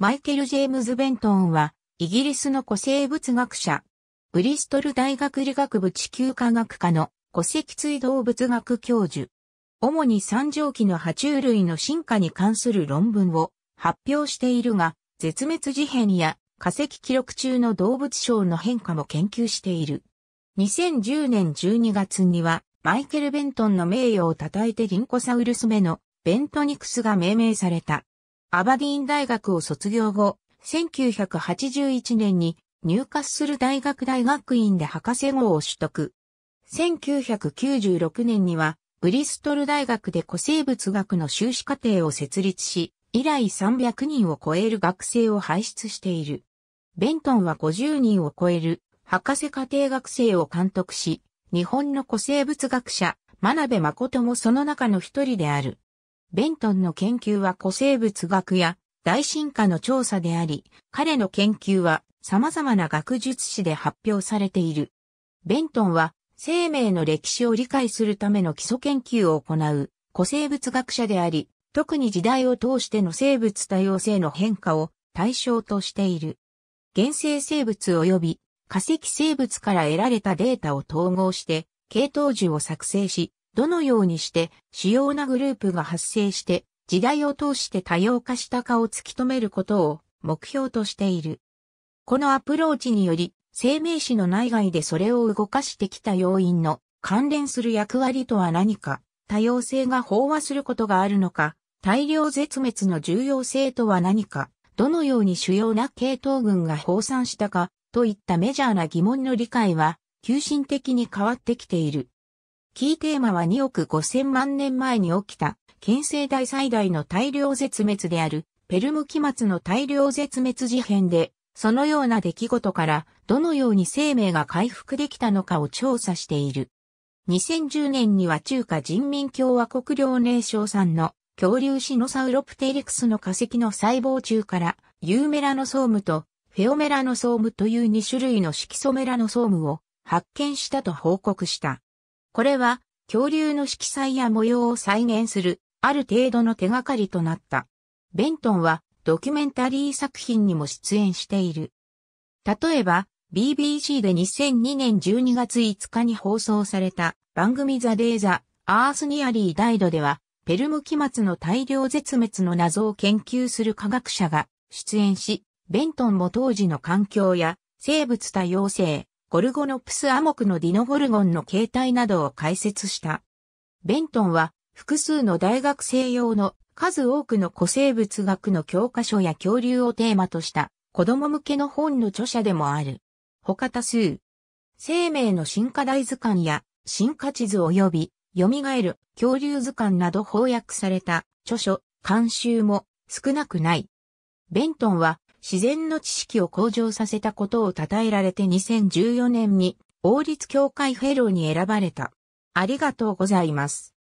マイケル・ジェームズ・ベントンは、イギリスの古生物学者、ブリストル大学理学部地球科学科の古脊椎動物学教授。主に三畳紀の爬虫類の進化に関する論文を発表しているが、絶滅事変や化石記録中の動物賞の変化も研究している。2010年12月には、マイケル・ベントンの名誉を称えてリンコサウルス目のベントニクスが命名された。アバディーン大学を卒業後、1981年に入滑する大学大学院で博士号を取得。1996年には、ブリストル大学で古生物学の修士課程を設立し、以来300人を超える学生を輩出している。ベントンは50人を超える博士課程学生を監督し、日本の古生物学者、真鍋誠もその中の一人である。ベントンの研究は古生物学や大進化の調査であり、彼の研究は様々な学術誌で発表されている。ベントンは生命の歴史を理解するための基礎研究を行う古生物学者であり、特に時代を通しての生物多様性の変化を対象としている。原生生物及び化石生物から得られたデータを統合して、系統樹を作成し、どのようにして主要なグループが発生して時代を通して多様化したかを突き止めることを目標としている。このアプローチにより生命史の内外でそれを動かしてきた要因の関連する役割とは何か、多様性が飽和することがあるのか、大量絶滅の重要性とは何か、どのように主要な系統群が放散したか、といったメジャーな疑問の理解は、急進的に変わってきている。キーテーマは2億5000万年前に起きた、県政大最大の大量絶滅である、ペルム期末の大量絶滅事変で、そのような出来事から、どのように生命が回復できたのかを調査している。2010年には中華人民共和国領寧省産の恐竜シノサウロプテリクスの化石の細胞中から、ユーメラノソームとフェオメラノソームという2種類の色素メラノソームを発見したと報告した。これは恐竜の色彩や模様を再現するある程度の手がかりとなった。ベントンはドキュメンタリー作品にも出演している。例えば BBC で2002年12月5日に放送された番組ザ・デイ・ザ・アース・ニアリー・ダイドではペルム期末の大量絶滅の謎を研究する科学者が出演し、ベントンも当時の環境や生物多様性、ゴルゴノプスアモクのディノゴルゴンの形態などを解説した。ベントンは複数の大学生用の数多くの古生物学の教科書や恐竜をテーマとした子供向けの本の著者でもある。他多数。生命の進化大図鑑や進化地図及び蘇る恐竜図鑑など翻訳された著書、監修も少なくない。ベントンは自然の知識を向上させたことを称えられて2014年に王立協会フェローに選ばれた。ありがとうございます。